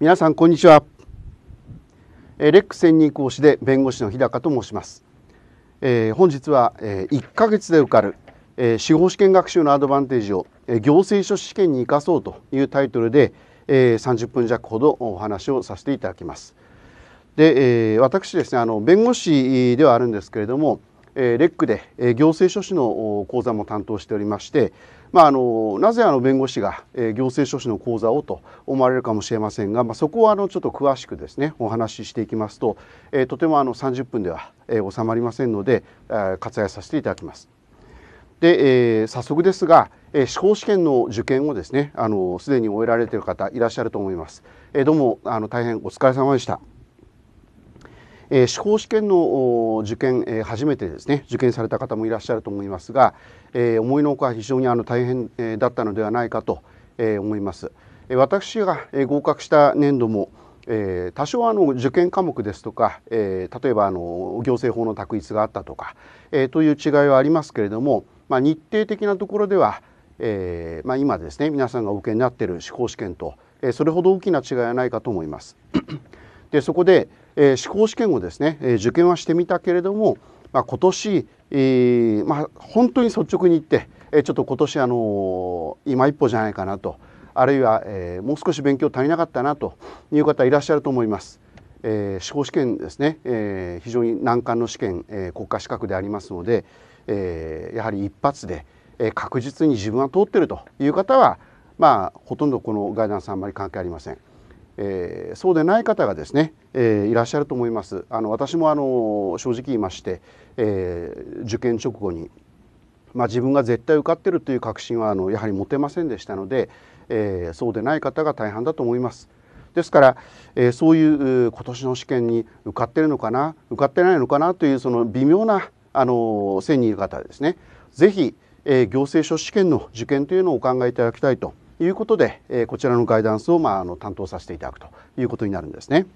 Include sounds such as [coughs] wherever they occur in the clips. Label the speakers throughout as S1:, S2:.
S1: 皆さんこんにちはレック専任講師で弁護士の日高と申します、本日は、1ヶ月で受かる、司法試験学習のアドバンテージを、行政書士試験に生かそうというタイトルで、30分弱ほどお話をさせていただきますで、私ですねあの弁護士ではあるんですけれども、レックで、行政書士の講座も担当しておりましてまあ、あのなぜあの弁護士が、えー、行政書士の講座をと思われるかもしれませんが、まあ、そこはあのちょっと詳しくですねお話ししていきますと、えー、とてもあの30分では、えー、収まりませんので、えー、割愛させていただきます。で、えー、早速ですが、えー、司法試験の受験をですねあのすでに終えられている方いらっしゃると思います。えー、どうもあの大変お疲れ様でした。えー、司法試験の受験、えー、初めてですね受験された方もいらっしゃると思いますが、えー、思いのほか非常にあの大変、えー、だったのではないかと、えー、思います。えー、私が、えー、合格した年度もえー、多少あの受験科目ですとか、えー、例えばあの行政法の択一があったとか、えー、という違いはありますけれども、まあ、日程的なところでは、えーまあ、今ですね皆さんがお受けになっている司法試験と、えー、それほど大きな違いはないかと思います。[coughs] でそこで、えー、思考試験をですね、えー、受験はしてみたけれども、まあ、今年、えー、まあ、本当に率直に言って、えちょっと今年、あの今一歩じゃないかなとあるいは、えー、もう少し勉強足りなかったなという方いらっしゃると思います。えー、司法試験ですね、えー、非常に難関の試験、え国家資格でありますので、えやはり一発で、え確実に自分は通ってるという方はまあほとんどこのガイダンスあんまり関係ありません。えー、そうでない方がですね、えー、いらっしゃると思います。あの私もあの正直言いまして、えー、受験直後に、まあ、自分が絶対受かってるという確信はあのやはり持てませんでしたので、えー、そうでない方が大半だと思います。ですから、えー、そういう今年の試験に受かってるのかな受かってないのかなというその微妙なあの線にいる方ですね是非、えー、行政書士試験の受験というのをお考えいただきたいということで、えこちらのガイダンスを、まあ、あの担当させていただくということになるんですね。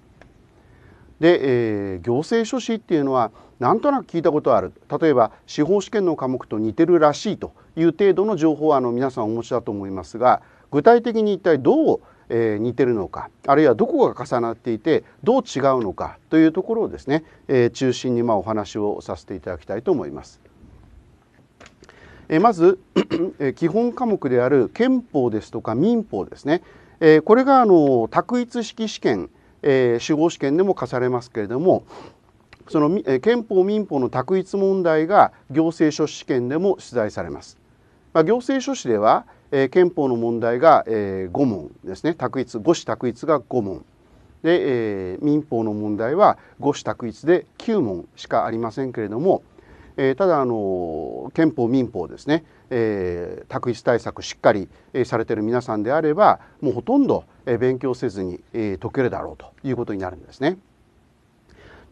S1: で、えー、行政書士っていうのはなんとなく聞いたことある例えば司法試験の科目と似てるらしいという程度の情報はあの皆さんお持ちだと思いますが具体的に一体どう、えー、似てるのかあるいはどこが重なっていてどう違うのかというところをですね、えー、中心にまあお話をさせていただきたいと思います。えまず [clears throat] 基本科目である憲法ですとか民法ですね、えこれがあの択一式試験、え法試験でも課されますけれどもその、え憲法民法の択一問題が行政書士試験でも出題されます。まあ、行政書士では、え憲法の問題が、え5問ですね択一5種択一が5問で、え民法の問題は5種択一で9問しかありませんけれどもえー、ただあの憲法民法ですね、えー、択一対策しっかり、えー、されてる皆さんであればもうほとんど、えー、勉強せずに、えー、解けるだろうということになるんですね。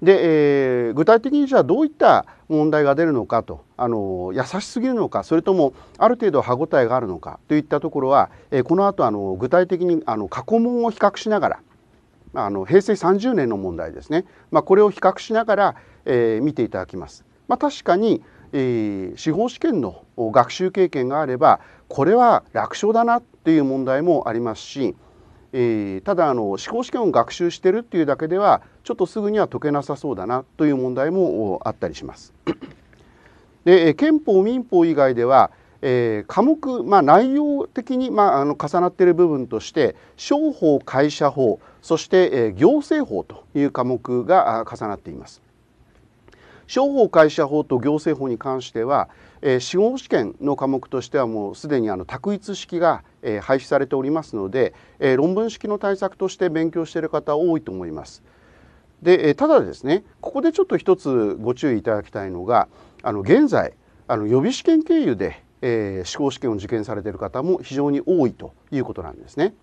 S1: で、えー、具体的にじゃあどういった問題が出るのかとあの優しすぎるのかそれともある程度歯応えがあるのかといったところは、えー、この後あの具体的にあの過去問を比較しながらあの平成30年の問題ですね、まあ、これを比較しながら、えー、見ていただきます。まあ、確かに、えー、司法試験の学習経験があればこれは楽勝だなっていう問題もありますし、えー、ただあの司法試験を学習してるっていうだけではちょっとすぐには解けなさそうだなという問題もあったりします。で憲法民法以外ではえー、科目、まあ、内容的に、まあ、あの重なっている部分として商法会社法そして、えー、行政法という科目が重なっています。商法会社法と行政法に関しては、えー、司法試験の科目としてはもうすでにあの択一式が、えー、廃止されておりますので、えー、論文式の対策として勉強している方多いと思います。で、えー、ただですねここでちょっと一つご注意いただきたいのがあの現在あの予備試験経由で、えー、司法試験を受験されている方も非常に多いということなんですね。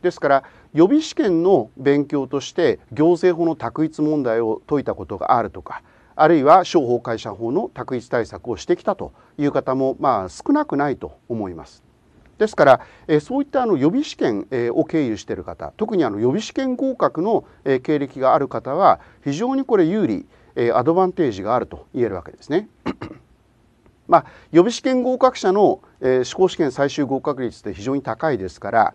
S1: ですから予備試験の勉強として行政法の択一問題を解いたことがあるとかあるいは商法会社法の択一対策をしてきたという方もまあ少なくないと思います。ですから、えそういったあの予備試験、を経由している方特にあの予備試験合格の、え経歴がある方は非常にこれ有利、えアドバンテージがあると言えるわけですね。[clears throat] まあ、予備試験合格者の、え司法試験最終合格率って非常に高いですから、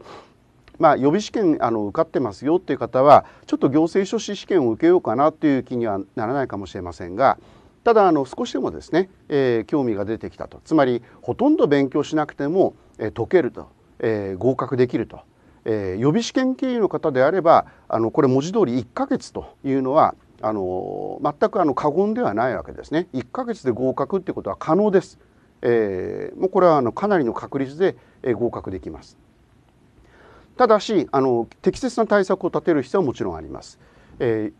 S1: まあ、予備試験あの受かってますよっていう方はちょっと行政書士試験を受けようかなという気にはならないかもしれませんがただあの少しでもですね、えー、興味が出てきたとつまりほとんど勉強しなくても、えー、解けると、えー、合格できると、え予備試験経由の方であればあのこれ文字通り1ヶ月というのはあの全くあの過言ではないわけですね1ヶ月で合格ってことは可能です、えもうこれはあのかなりの確率で合格できます。ただしあの適切な対策を立てる必要はもちろんあります。えー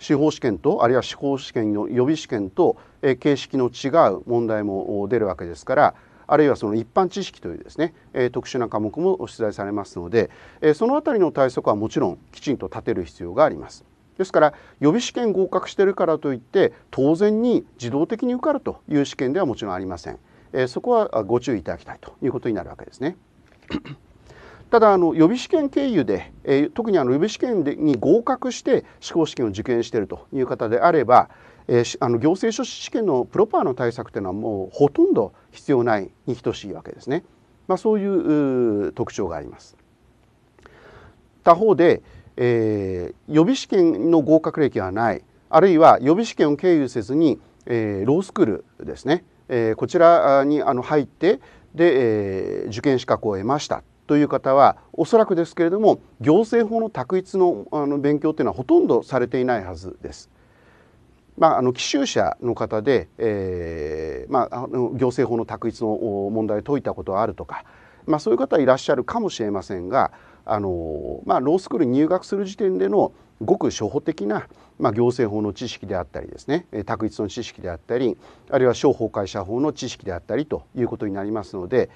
S1: 司法試験とあるいは司法試験予備試験と、えー、形式の違う問題も出るわけですからあるいはその一般知識というですね、えー、特殊な科目も出題されますので、えー、そのあたりの対策はもちろんきちんと立てる必要があります。ですから予備試験合格してるからといって当然に自動的に受かるという試験ではもちろんありません。えそこはご注意いただきたいということになるわけですね。ただあの予備試験経由で、えー、特にあの予備試験でに合格して司法試験を受験しているという方であれば、えー、あの行政書士試験のプロパーの対策というのはもうほとんど必要ないに等しいわけですね。まあ、そういう特徴があります。他方で、えー、予備試験の合格歴はないあるいは予備試験を経由せずに、えー、ロースクールですね、えー、こちらにあの入ってで、えー、受験資格を得ましたという方はおそらくですけれども行政法の択一のあの勉強というのはほとんどされていないはずです。まあ、あの寄修者の方で、えーまあ、あの行政法の択一の問題を解いたことはあるとか、まあ、そういう方いらっしゃるかもしれませんがあの、まあ、ロースクールに入学する時点でのごく初歩的な、まあ、行政法の知識であったりですね択一の知識であったりあるいは商法会社法の知識であったりということになりますので、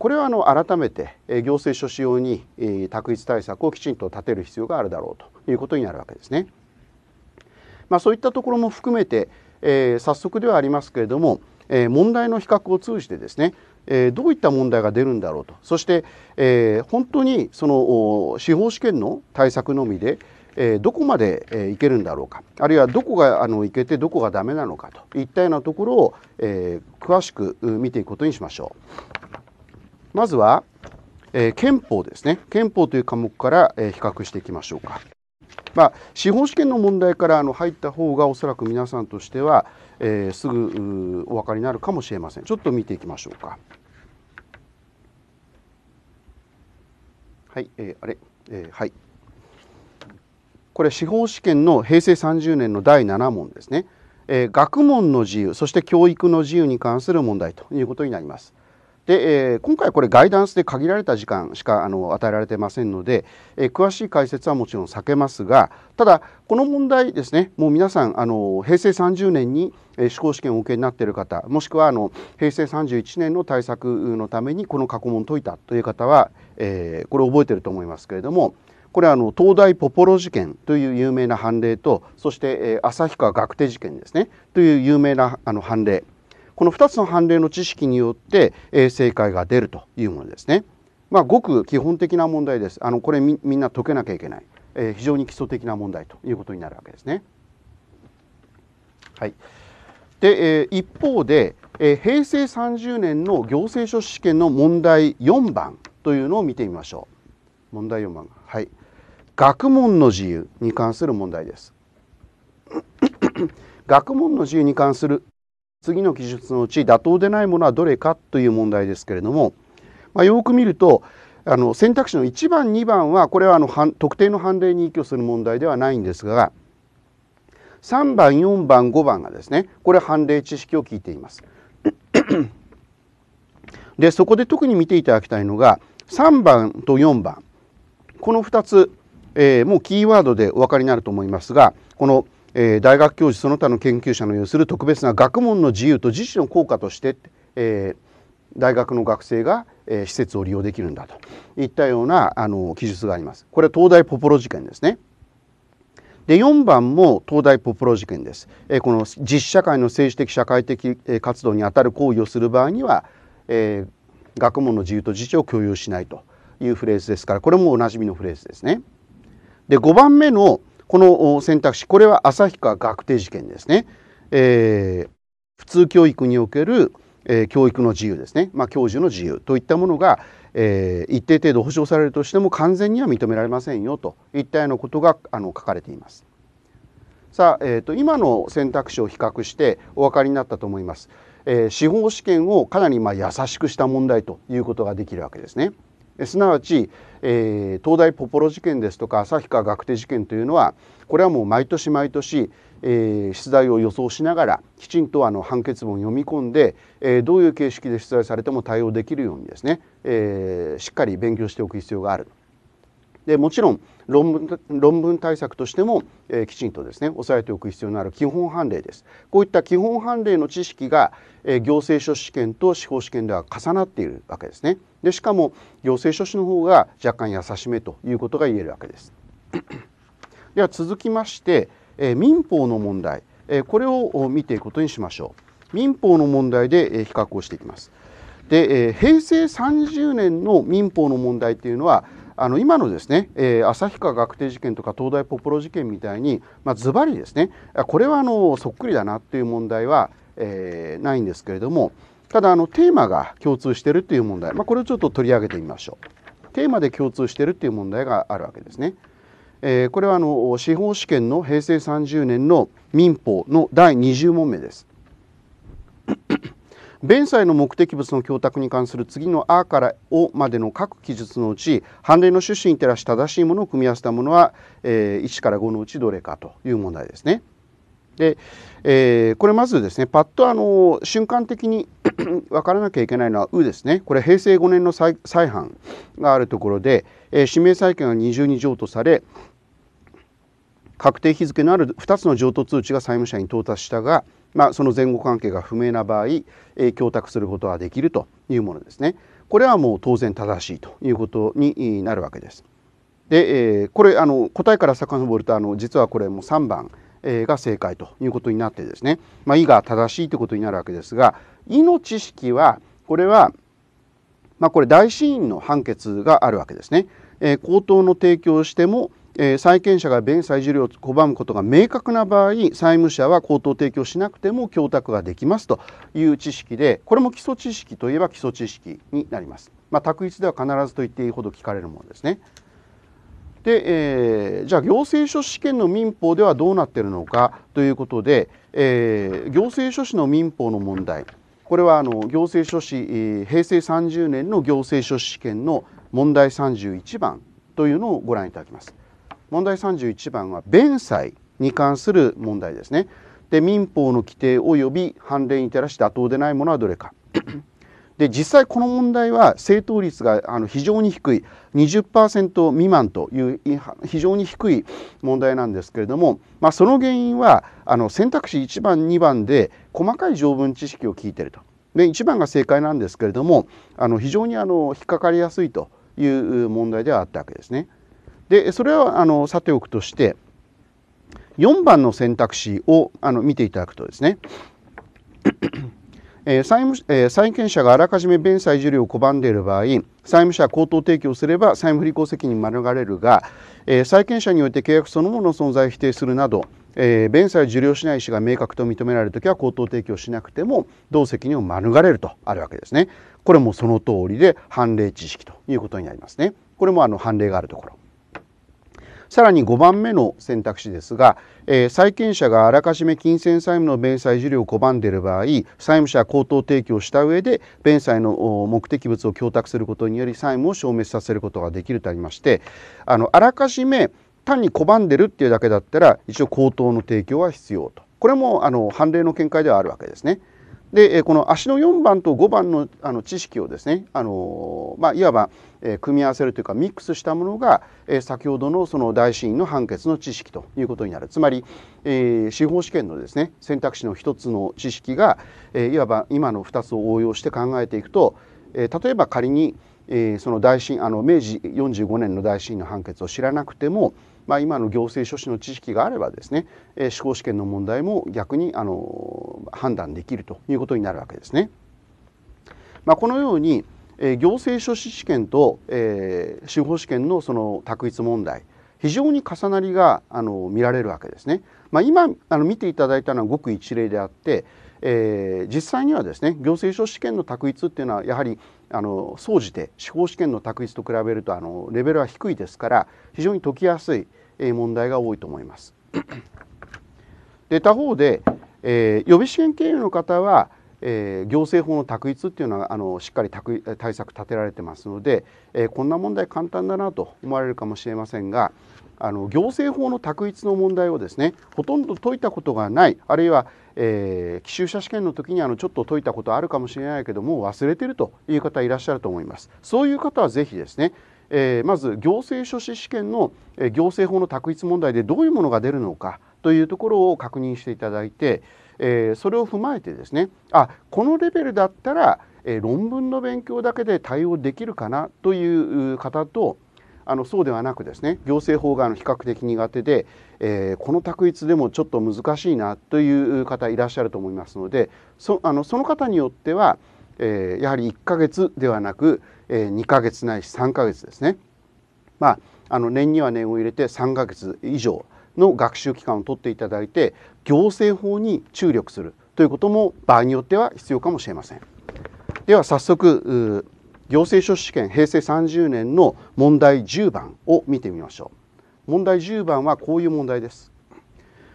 S1: これはあの改めて行政書士用に択一対策をきちんと立てる必要があるだろうということになるわけですね。まあ、そういったところも含めて、えー、早速ではありますけれども、えー、問題の比較を通じてですね、えー、どういった問題が出るんだろうとそして、え本当にその司法試験の対策のみで、えどこまで、えいけるんだろうかあるいはどこがあのいけてどこがダメなのかといったようなところを、え詳しく見ていくことにしましょう。まずは、えー、憲法ですね憲法という科目から、えー、比較していきましょうか、まあ、司法試験の問題からあの入った方がおそらく皆さんとしては、えー、すぐお分かりになるかもしれませんちょっと見ていきましょうかはい、えー、あれ、えー、はいこれ司法試験の平成30年の第7問ですね、え学問の自由そして教育の自由に関する問題ということになりますで、えー、今回これガイダンスで限られた時間しかあの与えられてませんので、えー、詳しい解説はもちろん避けますがただこの問題ですねもう皆さんあの平成30年に試行試験をお受けになっている方もしくはあの平成31年の対策のためにこの過去問解いたという方は、えー、これ覚えてると思いますけれどもこれはあの東大ポポロ事件という有名な判例とそして旭川学手事件ですねという有名なあの判例この2つの判例の知識によって、えー、正解が出るというものですね。まあ、ごく基本的な問題です。あのこれみんな解けなきゃいけない、えー、非常に基礎的な問題ということになるわけですね。はい、で、えー、一方で、えー、平成30年の行政書士試験の問題4番というのを見てみましょう。問題4番、はい、学問の自由に関する問題です。[coughs] 学問の自由に関する次の記述のうち妥当でないものはどれかという問題ですけれども、まあ、よく見るとあの選択肢の1番2番はこれはあの特定の判例に依拠する問題ではないんですが3番4番5番がですねこれ判例知識を聞いています。でそこで特に見ていただきたいのが3番と4番この2つ、えー、もうキーワードでお分かりになると思いますがこの「えー、大学教授その他の研究者の有する特別な学問の自由と自治の効果として、えー、大学の学生が、えー、施設を利用できるんだといったようなあの記述があります。これは東大ポポロ事件ですね。で4番も東大ポポロ事件です。えこの実社会の政治的社会的活動にあたる行為をする場合には、え学問の自由と自治を共有しないというフレーズですからこれもおなじみのフレーズですね。で5番目のこの選択肢これは旭川学定事件ですね、えー、普通教育における、えー、教育の自由ですね、まあ、教授の自由といったものが、えー、一定程度保障されるとしても完全には認められませんよといったようなことがあの書かれています。さあ、えーと、と今の選択肢を比較してお分かりになったと思います。え司法試験をかなりま優しくした問題ということができるわけですね。すなわち、えー、東大ポポロ事件ですとか旭川学手事件というのはこれはもう毎年毎年、えー、出題を予想しながらきちんとあの判決文を読み込んで、えー、どういう形式で出題されても対応できるようにですね、えー、しっかり勉強しておく必要がある。でもちろん論文論文対策としても、えー、きちんとですね押さえておく必要のある基本判例です。こういった基本判例の知識が、えー、行政書士試験と司法試験では重なっているわけですね。でしかも行政書士の方が若干優しめということが言えるわけです。[clears throat] では続きまして、え民法の問題、えこれを見ていくことにしましょう。民法の問題で、え比較をしていきます。で、え平成30年の民法の問題というのはあの今のですね、えー、旭川学定事件とか東大ポポロ事件みたいに、まあ、ズバリですねこれはあのそっくりだなっていう問題は、えー、ないんですけれどもただあのテーマが共通してるっていう問題、まあ、これをちょっと取り上げてみましょう。テーマで共通してるっていう問題があるわけですね。えー、これはあの司法試験の平成30年の民法の第20問目です。[coughs] 弁済の目的物の供託に関する次の「あ」から「お」までの各記述のうち判例の趣旨に照らし正しいものを組み合わせたものは、えー、1から5のうちどれかという問題ですね。で、えー、これまずですねパッとあの瞬間的に分 [coughs] からなきゃいけないのは「う」ですねこれ平成5年の再犯があるところで、えー、指名債権が二重に譲渡され確定日付のある2つの譲渡通知が債務者に到達したが、まあ、その前後関係が不明な場合、えー、供託することはできるというものですね。これはもう当然正しいということになるわけです。で、えー、これあの答えから遡るとあの実はこれも3番が正解ということになってですね、まあ、意が正しいということになるわけですが意の知識はこれは、まあ、これ大死因の判決があるわけですね。えー、口頭の提供しても、え債権者が弁済受領を拒むことが明確な場合債務者は口頭提供しなくても供託ができますという知識でこれも基礎知識といえば基礎知識になります。まあ、択一では必ずと言っていいほど聞かれるものですね。で、えー、じゃあ行政書士試験の民法ではどうなってるのかということで、えー、行政書士の民法の問題これはあの行政書士平成30年の行政書士試験の問題31番というのをご覧いただきます。問題31番は弁済に関する問題ですね。で民法の規定及び判例に照らして妥当でないものはどれかで実際この問題は正答率があの非常に低い20%未満という非常に低い問題なんですけれども、まあ、その原因はあの選択肢1番2番で細かい条文知識を聞いていると。で1番が正解なんですけれどもあの非常にあの引っかかりやすいという問題ではあったわけですね。でそれはあのさておくとして4番の選択肢をあの見ていただくとですねえー、債権者があらかじめ弁済受領を拒んでいる場合債務者は口頭提供すれば債務不履行責任免れるが、え債権者において契約そのものの存在を否定するなど、え弁済受領しない意思が明確と認められる時は口頭提供しなくても同責任を免れるとあるわけですね。これもその通りで判例知識ということになりますね。これもあの判例があるところ。さらに5番目の選択肢ですが、えー、債権者があらかじめ金銭債務の弁済受領を拒んでいる場合債務者は口頭提供した上で弁済の目的物を供託することにより債務を消滅させることができるとありましてあのあらかじめ単に拒んでるっていうだけだったら一応口頭の提供は必要とこれもあの判例の見解ではあるわけですね。でこの足の4番と5番のあの知識をですねあの、まあ、いわば、え組み合わせるというかミックスしたものが、え先ほどのその大審の判決の知識ということになるつまり、え司法試験のですね選択肢の1つの知識が、えいわば今の2つを応用して考えていくと、え例えば仮に、えその大審あの明治45年の大審の判決を知らなくても、まあ、今の行政書士の知識があればですね、え司法試験の問題も逆にあの判断できるということになるわけですね。まあ、このように、え行政書士試験と、え司法試験のその択一問題非常に重なりがあの見られるわけですね。まあ、今あの見ていただいたのはごく一例であってえー、実際にはですね行政書士試験の択一っていうのはやはりあの総じて司法試験の択一と比べるとあのレベルは低いですから非常に解きやすい問題が多いと思います。で他方で、えー、予備試験経由の方は、えー、行政法の択一っていうのはあのしっかり対策立てられてますので、えー、こんな問題簡単だなと思われるかもしれませんが、あの行政法の択一の問題をですねほとんど解いたことがないあるいは、えー、寄者試験の時にあのちょっと解いたことあるかもしれないけども忘れてるという方いらっしゃると思います。そういう方はぜひですねえー、まず行政書士試験の、えー、行政法の択一問題でどういうものが出るのかというところを確認していただいて、えー、それを踏まえてですねあこのレベルだったら、え論文の勉強だけで対応できるかなという方とあのそうではなくですね行政法があの比較的苦手で、えー、この択一でもちょっと難しいなという方いらっしゃると思いますのでそあのその方によっては、えー、やはり1ヶ月ではなく、えー、2ヶ月ないし3ヶ月ですね、まあ、あの年には年を入れて3ヶ月以上の学習期間を取っていただいて行政法に注力するということも場合によっては必要かもしれません。では早速行政書士試験平成30年の問題10番を見てみましょう問題10番はこういう問題です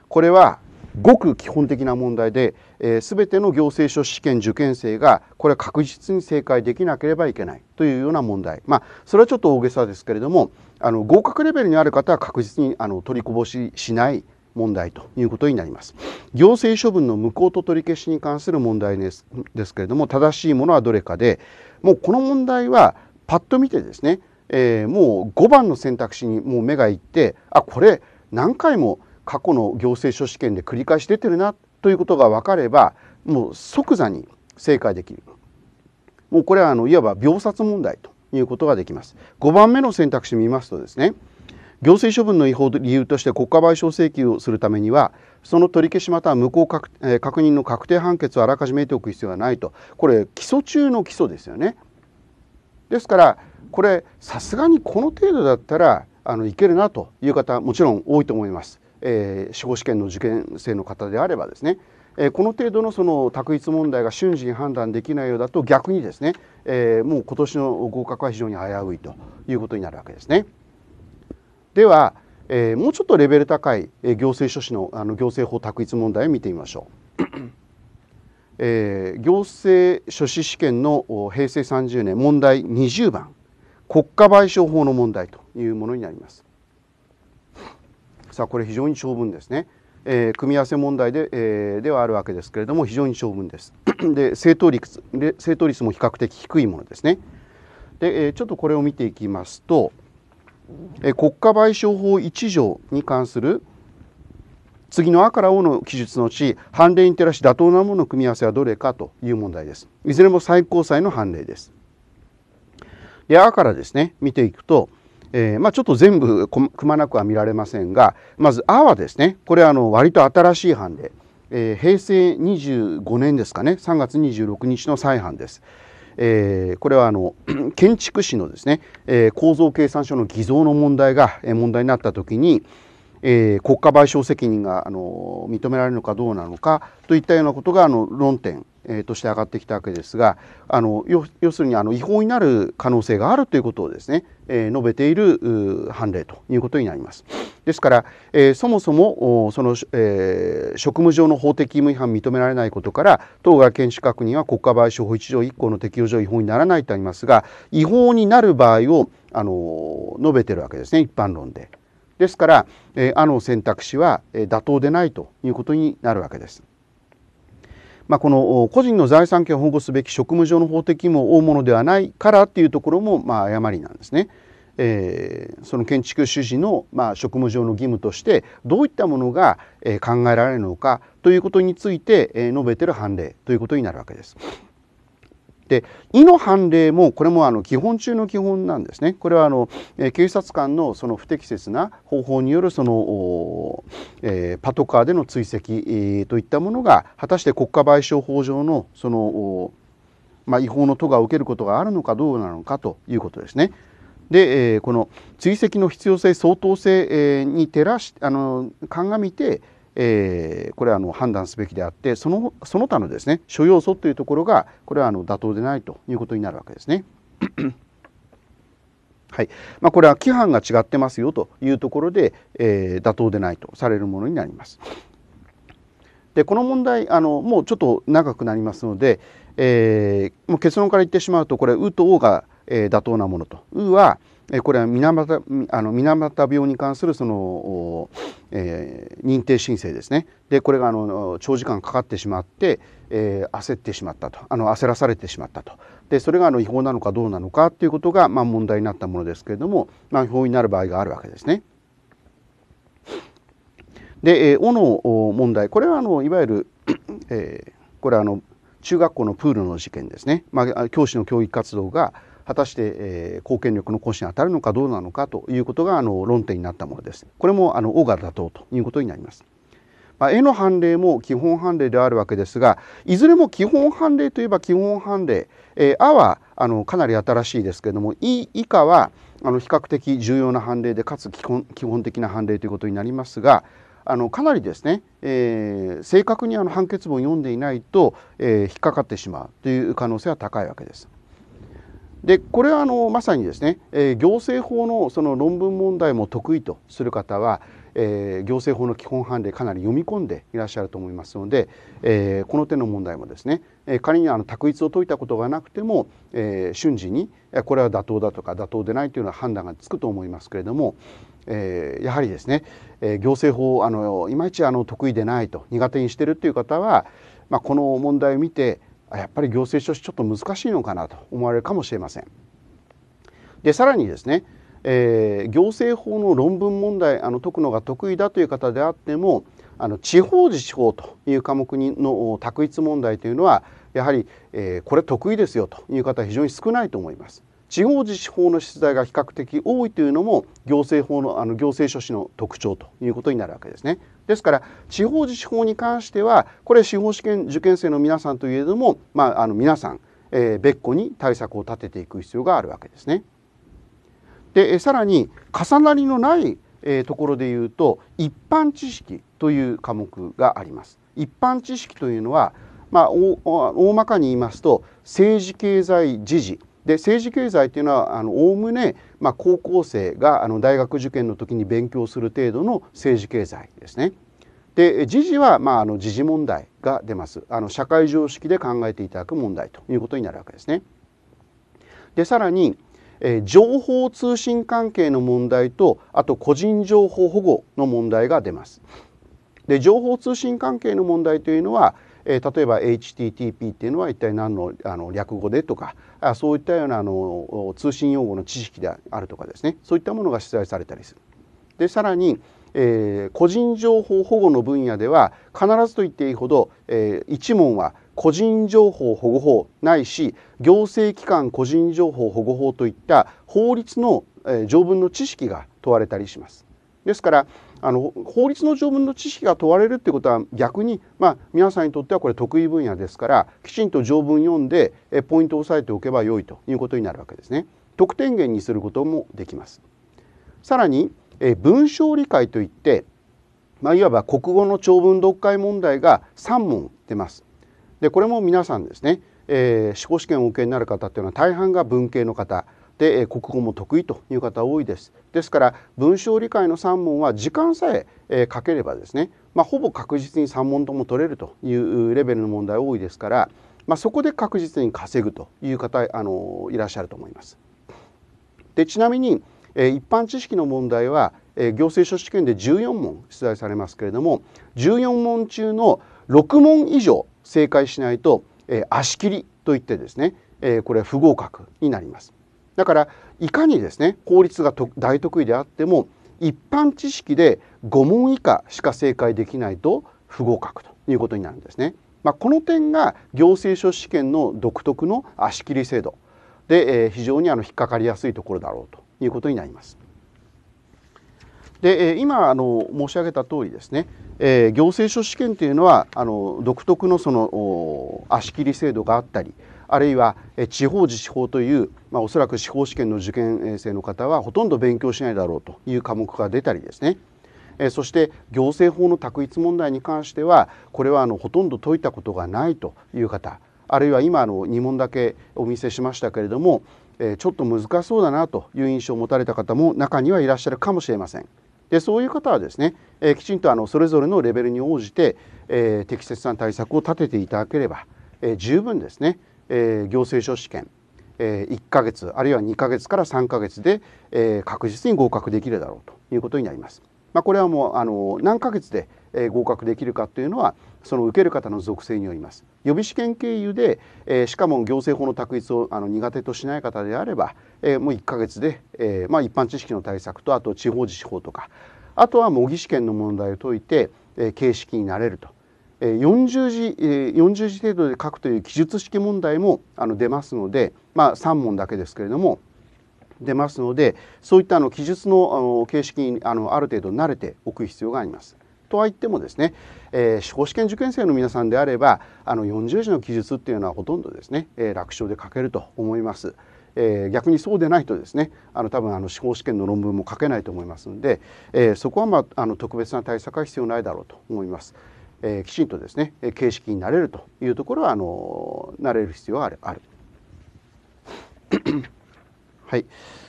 S1: これはごく基本的な問題で、えー、全ての行政書士試験受験生がこれは確実に正解できなければいけないというような問題まあそれはちょっと大げさですけれどもあの合格レベルにある方は確実にあの取りこぼししない問題ということになります。行政処分の無効と取り消しに関する問題ですですけれども正しいものはどれかでもうこの問題はパッと見てですね、えー、もう5番の選択肢にもう目がいってあこれ何回も過去の行政書試験で繰り返し出てるなということが分かればもう即座に正解できる。もうこれはあのいわば秒殺問題ということができます。5番目の選択肢見ますとですね行政処分の違法理由として国家賠償請求をするためにはその取り消しまたは無効確,、え確認の確定判決をあらかじめ得ておく必要はないとこれ基礎中の基礎ですよね。ですからこれさすがにこの程度だったらあのいけるなという方もちろん多いと思います。えー、司法試験の受験生の方であればですね、えー、この程度のその択一問題が瞬時に判断できないようだと逆にですね、えー、もう今年の合格は非常に危ういということになるわけですね。では、えー、もうちょっとレベル高い、えー、行政書士のあの行政法択一問題を見てみましょう。[clears throat] えー、行政書士試験の平成30年問題20番国家賠償法の問題というものになります。さあこれ非常に長文ですね。えー、組み合わせ問題で,、えー、ではあるわけですけれども非常に長文です。[clears throat] で正答率正答率も比較的低いものですね。で、えー、ちょっとこれを見ていきますと、国家賠償法1条に関する次の「あ」から「お」の記述のうち判例に照らし妥当なものの組み合わせはどれかという問題です。いずれも最高裁の判例です。で「あ」からですね見ていくと、えー、まあ、ちょっと全部くまなくは見られませんがまず「あ」はですねこれはあの割と新しい判例、えー、平成25年ですかね3月26日の再判です。えー、これはあの [clears throat] 建築士のですね、えー、構造計算書の偽造の問題が問題になった時に、えー、国家賠償責任があの認められるのかどうなのかといったようなことがあの論点えー、として上がってきたわけですがあの要するにあの違法になる可能性があるということをですね、えー、述べている判例ということになります。ですから、えー、そもそもその、えー、職務上の法的義務違反認められないことから当該検視確認は国家賠償法1条1項の適用上違法にならないとありますが違法になる場合をあの述べてるわけですね一般論で。ですから、えー、あの選択肢は、えー、妥当でないということになるわけです。まあ、この個人の財産権を保護すべき職務上の法的義務を負うものではないからっていうところもまあ誤りなんですね。えー、その建築主事の、まあ、職務上の義務としてどういったものが、え考えられるのかということについて、え述べてる判例ということになるわけです。で「い」の判例もこれもあの基本中の基本なんですね。これはあの、え警察官のその不適切な方法によるその、えー、パトカーでの追跡、えー、といったものが果たして国家賠償法上のその、まあ、違法の都が受けることがあるのかどうなのかということですね。で、えー、この追跡の必要性相当性、えー、に照らしあの鑑みてえー、これはあの判断すべきであってそのその他のですね諸要素というところがこれはあの妥当でないということになるわけですね。[coughs] はいまあ、これは規範が違ってますよというところで、えー、妥当でないとされるものになります。でこの問題あのもうちょっと長くなりますので、えー、もう結論から言ってしまうとこれ「う」と「お」が、えー、妥当なものと「う」は「えこれは水俣あの水俣病に関するその、えー、認定申請ですねでこれがあの長時間かかってしまって、えー、焦ってしまったとあの焦らされてしまったとでそれがあの違法なのかどうなのかということが、まあ、問題になったものですけれども、まあ、違法になる場合があるわけですね。で、えー、尾の問題これはあのいわゆる、えー、これはあの中学校のプールの事件ですね、まあ、教師の教育活動が果たして、えー、貢献力の行使に当たるのかどうなのかということがあの論点になったものです。これもあの王が妥当ということになります。まあ、絵の判例も基本判例であるわけですがいずれも基本判例といえば基本判例「えー、あ」はあのかなり新しいですけれども「い」以下はあの比較的重要な判例でかつ基本基本的な判例ということになりますがあのかなりですね、えー、正確にあの判決文を読んでいないと、えー、引っかかってしまうという可能性は高いわけです。でこれはあのまさにですね、えー、行政法のその論文問題も得意とする方は、えー、行政法の基本判例かなり読み込んでいらっしゃると思いますので、えー、この手の問題もですね、え仮にあの択一を解いたことがなくても、え瞬時にこれは妥当だとか妥当でないというような判断がつくと思いますけれども、えやはりですね、え行政法あのいまいちあの得意でないと苦手にしてるという方は、まあ、この問題を見てやっぱり行政書士ちょっと難しいのかなと思われるかもしれません。でさらにですね、えー、行政法の論文問題あの解くのが得意だという方であってもあの地方自治法という科目にの択一問題というのはやはり、えー、これ得意ですよという方は非常に少ないと思います。地方自治法の出題が比較的多いというのも行政法のあの行政書士の特徴ということになるわけですね。ですから地方自治法に関してはこれ司法試験受験生の皆さんといえども、まあ、あの皆さん、えー、別個に対策を立てていく必要があるわけですね。でさらに重なりのない、えー、ところで言うと一般知識という科目があります。一般知識というのは、まあ、大まかに言いますと政治経済時事で政治経済というのはおおむね、まあ、高校生があの大学受験の時に勉強する程度の政治経済ですね。で時事は、まあ、あの時事問題が出ますあの社会常識で考えていただく問題ということになるわけですね。でさらに、えー、情報通信関係の問題とあと個人情報保護の問題が出ます。で情報通信関係の問題というのはえー、例えば HTTP っていうのは一体何のあの略語でとかあそういったようなあの通信用語の知識であるとかですねそういったものが出題されたりする。でさらに、えー、個人情報保護の分野では必ずと言っていいほど、えー、一問は個人情報保護法ないし行政機関個人情報保護法といった法律の、えー、条文の知識が問われたりします。ですからあの法律の条文の知識が問われるってことは逆に、まあ、皆さんにとってはこれ得意分野ですからきちんと条文読んでえポイントを押さえておけば良いということになるわけですね。得点源にすることもできます。さらにえ文章理解といって、まあ、いわば国語の長文読解問題が3問出ます。でこれも皆さんですね、えー、司法試験を受けになる方っていうのは大半が文系の方で国語も得意という方多いですですから文章理解の3問は時間さえかければですね、まあ、ほぼ確実に3問とも取れるというレベルの問題多いですから、まあ、そこで確実に稼ぐという方あのいらっしゃると思います。でちなみに、え一般知識の問題は、え行政書士試験で14問出題されますけれども14問中の6問以上正解しないと、え足切りといってですね、えこれは不合格になります。だからいかにですね法律が大得意であっても一般知識で5問以下しか正解できないと不合格ということになるんですね。まあ、この点が行政書試験の独特の足切り制度で、えー、非常にあの引っかかりやすいところだろうということになります。で、え今あの申し上げた通りですね、えー、行政書試験というのはあの独特のその足切り制度があったりあるいは地方自治法という、まあ、おそらく司法試験の受験生の方はほとんど勉強しないだろうという科目が出たりですねそして行政法の択一問題に関してはこれはあのほとんど解いたことがないという方あるいは今あの2問だけお見せしましたけれどもちょっと難しそうだなという印象を持たれた方も中にはいらっしゃるかもしれません。でそういう方はですね、えきちんとあのそれぞれのレベルに応じて、え適切な対策を立てていただければ、え十分ですねえー、行政書試験、えー、1ヶ月あるいは2ヶ月から3ヶ月で、えー、確実に合格できるだろうということになります。まあ、これはもうあの何ヶ月で、えー、合格できるかというのはその受ける方の属性によります。予備試験経由で、えー、しかも行政法の択一をあの苦手としない方であれば、えー、もう1ヶ月で、えーまあ、一般知識の対策とあと地方自治法とかあとは模擬試験の問題を解いて、えー、形式になれると40字40字程度で書くという記述式問題もあの出ますので、まあ、3問だけですけれども出ますのでそういったあの記述の形式にあのある程度慣れておく必要があります。とは言ってもですね、えー、司法試験受験生の皆さんであればあの40字の記述っていうのはほとんどですね、えー、楽勝で書けると思います。えー、逆にそうでないとですねあの多分あの司法試験の論文も書けないと思いますので、えー、そこは、まあ、あの特別な対策は必要ないだろうと思います。えー、きちんとですね形式になれるというところはあのなれる必要ある。ある [coughs] はい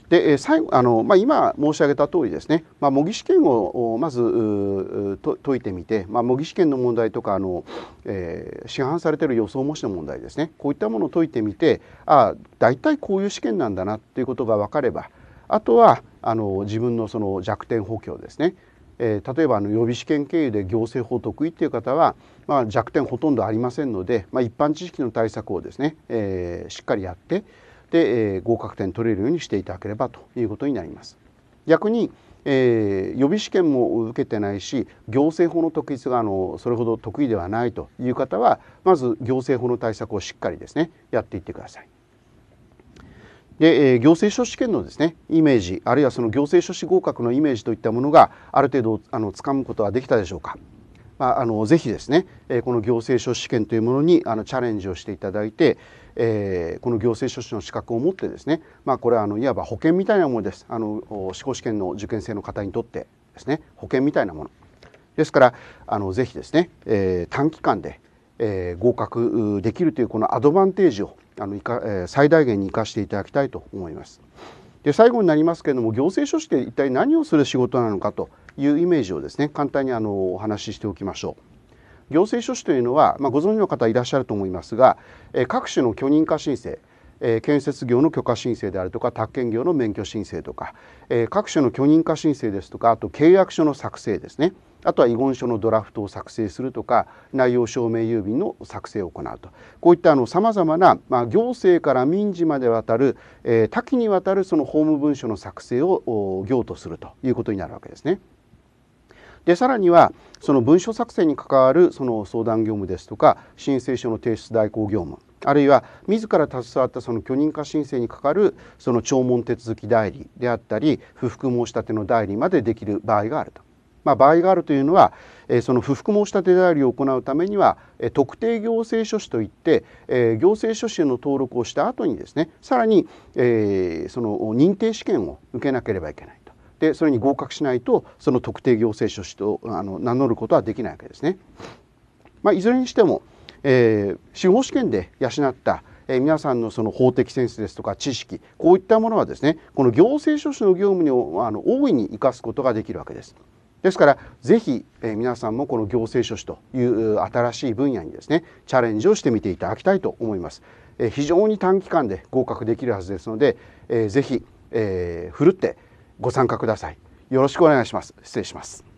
S1: で最後あの、まあ、今申し上げた通りですね、まあ、模擬試験をまず解いてみて、まあ、模擬試験の問題とかあの、えー、市販されている予想模試の問題ですねこういったものを解いてみてああ大体こういう試験なんだなということが分かればあとはあの自分のその弱点補強ですねえー、例えばあの予備試験経由で行政法得意っていう方は、まあ、弱点ほとんどありませんので、まあ、一般知識の対策をですね、えー、しっかりやってで、えー、合格点取れるようにしていただければということになります。逆に、えー、予備試験も受けてないし行政法の特筆があのそれほど得意ではないという方はまず行政法の対策をしっかりですねやっていってください。で、え行政書士試験のですねイメージあるいはその行政書士合格のイメージといったものがある程度あの掴むことはできたでしょうか。まあ、あのぜひですね、えこの行政書士試験というものにあのチャレンジをしていただいて、えー、この行政書士の資格を持ってですね、まあ、これはあのいわば保険みたいなものですあの司法試験の受験生の方にとってですね保険みたいなものですからあのぜひですね、えー、短期間で、えー、合格できるというこのアドバンテージをあのいか、え最大限に生かしていただきたいと思います。で最後になりますけれども行政書士って一体何をする仕事なのかというイメージをですね簡単にあのお話ししておきましょう。行政書士というのは、まあ、ご存知の方いらっしゃると思いますが、え各種の許認可申請え建設業の許可申請であるとか宅建業の免許申請とか、え各種の許認可申請ですとかあと契約書の作成ですねあとは遺言書のドラフトを作成するとか内容証明郵便の作成を行うとこういったさまざまな、ま行政から民事までわたる、えー、多岐にわたるその法務文書の作成を行とするということになるわけですね。でさらにはその文書作成に関わるその相談業務ですとか申請書の提出代行業務あるいは自ら携わったその許認可申請にかかるその聴聞手続き代理であったり不服申し立ての代理までできる場合があると。まあ、場合があるというのは、えー、その不服申し立て代理を行うためには、えー、特定行政書士といって、えー、行政書士の登録をした後にですねさらに、えー、その認定試験を受けなければいけないとでそれに合格しないとその特定行政書士とあの名乗ることはできないわけですね。まあ、いずれにしても、えー、司法試験で養ったえ皆さんのその法的センスですとか知識こういったものはですねこの行政書士の業務にあの大いに生かすことができるわけです。ですから是非、えー、皆さんもこの行政書士という新しい分野にですねチャレンジをしてみていただきたいと思います。えー、非常に短期間で合格できるはずですので、えー、ぜひ、えー、ふるってご参加ください。よろしくお願いします。失礼します。